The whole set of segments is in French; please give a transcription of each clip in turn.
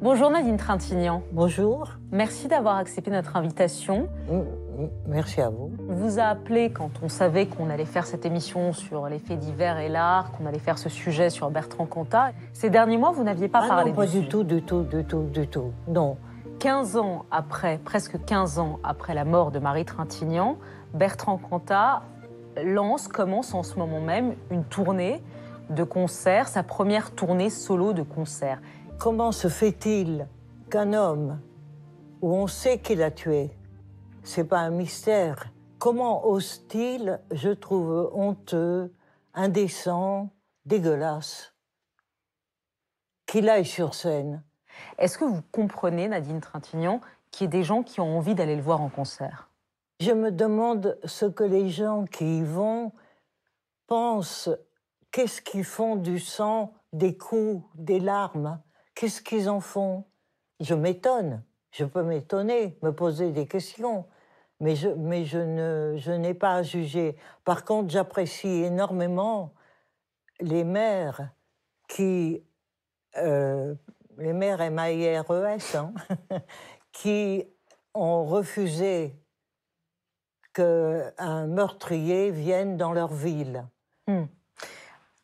Bonjour Nadine Trintignant. Bonjour. Merci d'avoir accepté notre invitation. Mm, mm, merci à vous. On vous a appelé quand on savait qu'on allait faire cette émission sur les faits divers et l'art, qu'on allait faire ce sujet sur Bertrand Cantat. Ces derniers mois, vous n'aviez pas ah parlé pas du tout, du tout, du tout, du tout. Non. 15 ans après, presque 15 ans après la mort de Marie Trintignant, Bertrand Cantat lance, commence en ce moment même une tournée de concerts, sa première tournée solo de concerts. Comment se fait-il qu'un homme où on sait qu'il a tué, c'est pas un mystère, comment ose-t-il, je trouve honteux, indécent, dégueulasse, qu'il aille sur scène Est-ce que vous comprenez, Nadine Trintignant, qu'il y ait des gens qui ont envie d'aller le voir en concert Je me demande ce que les gens qui y vont pensent. Qu'est-ce qu'ils font du sang, des coups, des larmes Qu'est-ce qu'ils en font Je m'étonne. Je peux m'étonner, me poser des questions. Mais je, n'ai pas à juger. Par contre, j'apprécie énormément les maires qui, euh, les maires M-A-I-R-E-S, hein, qui ont refusé qu'un meurtrier vienne dans leur ville. Hmm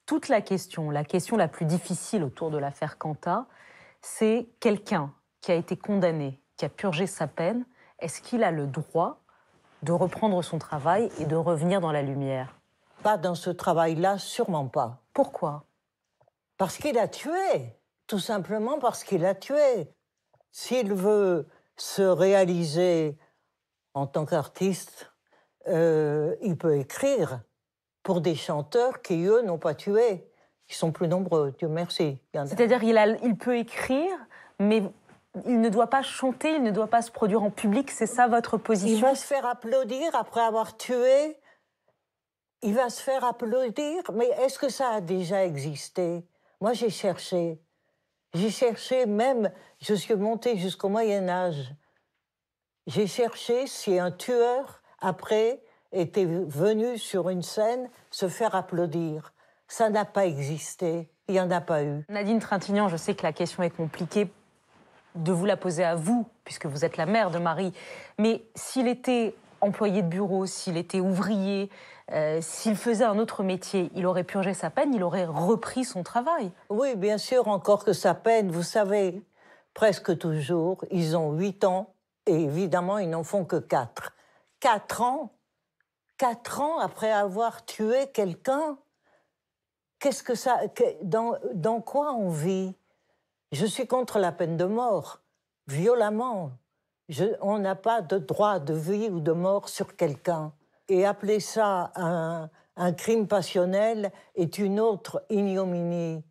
toute la question, la question la plus difficile autour de l'affaire Quanta, c'est quelqu'un qui a été condamné, qui a purgé sa peine, est-ce qu'il a le droit de reprendre son travail et de revenir dans la lumière Pas dans ce travail-là, sûrement pas. Pourquoi Parce qu'il a tué, tout simplement parce qu'il a tué. S'il veut se réaliser en tant qu'artiste, euh, il peut écrire pour des chanteurs qui, eux, n'ont pas tué. Ils sont plus nombreux, Dieu merci. C'est-à-dire il, il peut écrire, mais il ne doit pas chanter, il ne doit pas se produire en public, c'est ça votre position Il va se faire applaudir après avoir tué. Il va se faire applaudir, mais est-ce que ça a déjà existé Moi, j'ai cherché. J'ai cherché même, je suis montée jusqu'au Moyen Âge. J'ai cherché si un tueur, après, était venu sur une scène se faire applaudir. Ça n'a pas existé, il n'y en a pas eu. Nadine Trintignant, je sais que la question est compliquée de vous la poser à vous, puisque vous êtes la mère de Marie, mais s'il était employé de bureau, s'il était ouvrier, euh, s'il faisait un autre métier, il aurait purgé sa peine, il aurait repris son travail. Oui, bien sûr, encore que sa peine, vous savez, presque toujours, ils ont 8 ans et évidemment, ils n'en font que 4. 4 ans quatre ans après avoir tué quelqu'un, qu'est-ce que ça, dans, quoi on vit Je suis contre la peine de mort, violemment. on n'a pas de droit de vie ou de mort sur quelqu'un. Et appeler ça un, crime passionnel est une autre ignominie.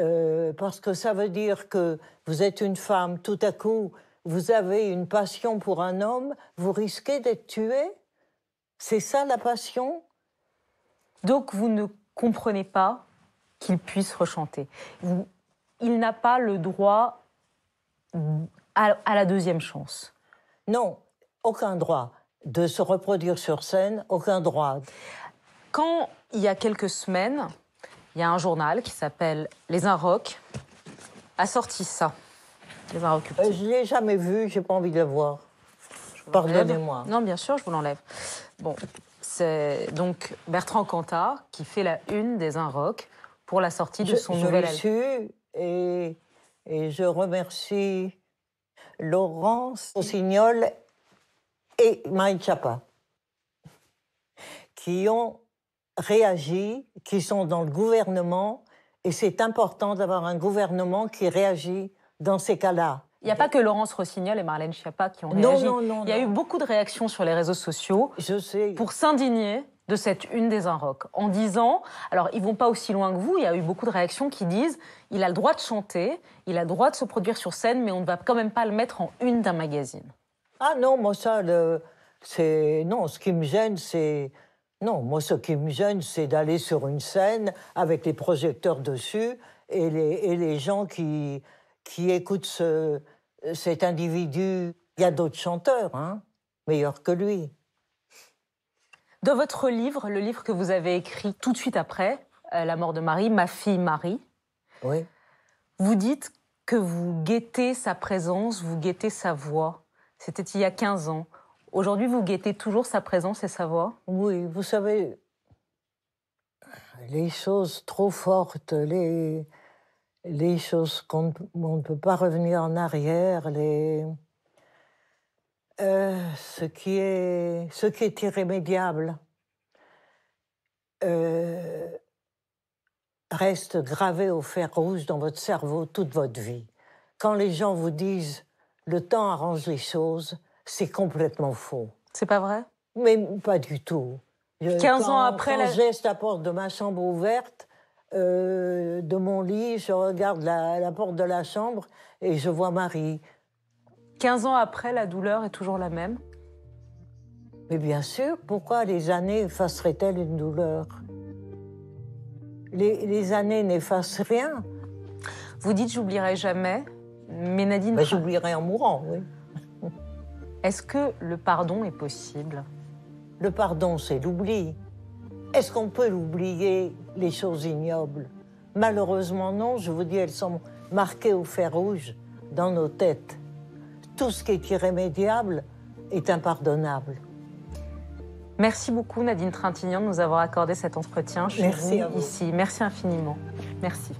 Euh, parce que ça veut dire que vous êtes une femme, tout à coup, vous avez une passion pour un homme, vous risquez d'être tuée c'est ça la passion Donc vous ne comprenez pas qu'il puisse rechanter. il n'a pas le droit à, la deuxième chance. Non, aucun droit de se reproduire sur scène, aucun droit. Quand, il y a quelques semaines, il y a un journal qui s'appelle Les Inrocks a sorti ça. Euh, je ne l'ai jamais vu, j'ai pas envie de le voir. Pardonnez-moi. Non, bien sûr, je vous l'enlève. Bon, c'est donc Bertrand Cantat qui fait la une des Un pour la sortie de son nouvel nouvel je Et, et je remercie Laurence Rossignol et Mike Chapa qui ont réagi, qui sont dans le gouvernement. Et c'est important d'avoir un gouvernement qui réagit dans ces cas-là. Il n'y a pas que Laurence Rossignol et Marlène Schiappa qui ont réagi. Il y a eu beaucoup de réactions sur les réseaux sociaux pour s'indigner de cette une des rock. en disant, alors ils vont pas aussi loin que vous, il y a eu beaucoup de réactions qui disent il a le droit de chanter, il a le droit de se produire sur scène, mais on ne va quand même pas le mettre en une d'un magazine. Ah non, moi ça, c'est non, ce qui me gêne, c'est non, moi ce qui me gêne, c'est d'aller sur une scène avec les projecteurs dessus et les gens qui qui écoute ce, cet individu. Il y a d'autres chanteurs, hein, meilleurs que lui. Dans votre livre, le livre que vous avez écrit tout de suite après euh, la mort de Marie, Ma fille Marie, vous dites que vous guettez sa présence, vous guettez sa voix. C'était il y a 15 ans. Aujourd'hui, vous guettez toujours sa présence et sa voix Oui, vous savez, les choses trop fortes, les, les choses qu'on ne peut pas revenir en arrière, les, euh, ce, qui est, ce qui est irrémédiable euh, reste gravé au fer rouge dans votre cerveau toute votre vie. Quand les gens vous disent le temps arrange les choses, c'est complètement faux. C'est pas vrai Mais pas du tout. 15 ans après. Quand je porte de ma chambre ouverte, euh, de mon lit, je regarde la, porte de la chambre et je vois Marie. 15 ans après, la douleur est toujours la même Mais bien sûr, pourquoi les années effaceraient-elles une douleur les, années n'effacent rien. Vous dites j'oublierai jamais, mais Nadine... j'oublierai en mourant, oui. Est-ce que le pardon est possible Le pardon, c'est l'oubli. Est-ce qu'on peut oublier les choses ignobles Malheureusement non, je vous dis, elles sont marquées au fer rouge dans nos têtes. Tout ce qui est irrémédiable est impardonnable. Merci beaucoup Nadine Trintignant de nous avoir accordé cet entretien chez Merci ici. Merci infiniment. Merci.